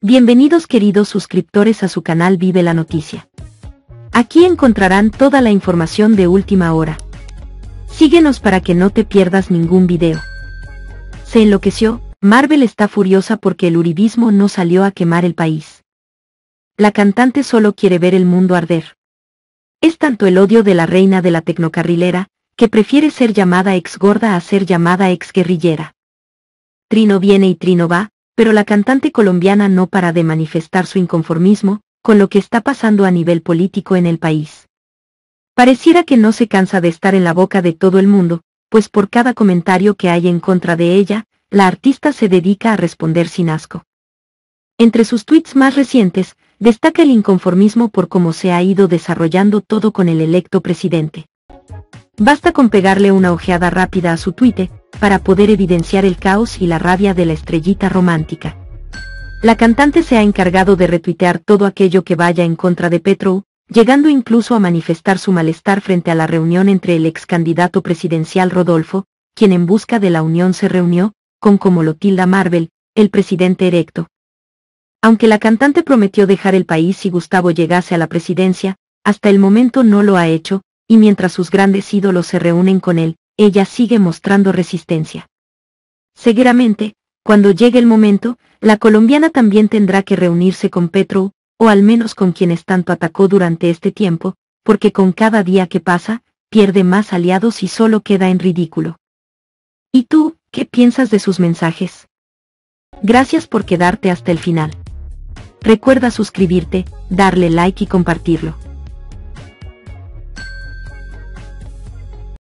Bienvenidos queridos suscriptores a su canal Vive la Noticia. Aquí encontrarán toda la información de última hora. Síguenos para que no te pierdas ningún video. Se enloqueció, Marvel está furiosa porque el uribismo no salió a quemar el país. La cantante solo quiere ver el mundo arder. Es tanto el odio de la reina de la tecnocarrilera, que prefiere ser llamada ex gorda a ser llamada ex guerrillera. Trino viene y Trino va, pero la cantante colombiana no para de manifestar su inconformismo con lo que está pasando a nivel político en el país. Pareciera que no se cansa de estar en la boca de todo el mundo, pues por cada comentario que hay en contra de ella, la artista se dedica a responder sin asco. Entre sus tweets más recientes, destaca el inconformismo por cómo se ha ido desarrollando todo con el electo presidente. Basta con pegarle una ojeada rápida a su tuite para poder evidenciar el caos y la rabia de la estrellita romántica. La cantante se ha encargado de retuitear todo aquello que vaya en contra de Petro, llegando incluso a manifestar su malestar frente a la reunión entre el ex candidato presidencial Rodolfo, quien en busca de la unión se reunió, con como Lotilda Marvel, el presidente erecto. Aunque la cantante prometió dejar el país si Gustavo llegase a la presidencia, hasta el momento no lo ha hecho, y mientras sus grandes ídolos se reúnen con él, ella sigue mostrando resistencia. Seguramente, cuando llegue el momento, la colombiana también tendrá que reunirse con Petro, o al menos con quienes tanto atacó durante este tiempo, porque con cada día que pasa, pierde más aliados y solo queda en ridículo. ¿Y tú, qué piensas de sus mensajes? Gracias por quedarte hasta el final. Recuerda suscribirte, darle like y compartirlo.